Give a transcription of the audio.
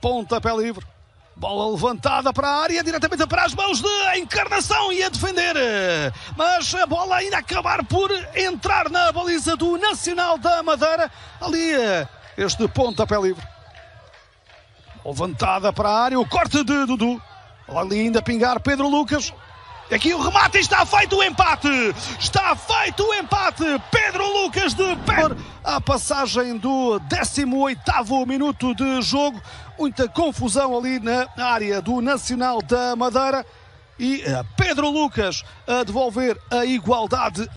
Ponta pé livre. Bola levantada para a área, diretamente para as mãos de Encarnação e a defender. Mas a bola ainda acabar por entrar na baliza do Nacional da Madeira. Ali, este pontapé livre. Levantada para a área, o corte de Dudu. Ali ainda pingar Pedro Lucas. Aqui o remate está feito o empate. Está feito o empate. Pedro à passagem do 18º minuto de jogo. Muita confusão ali na área do Nacional da Madeira e eh, Pedro Lucas a devolver a igualdade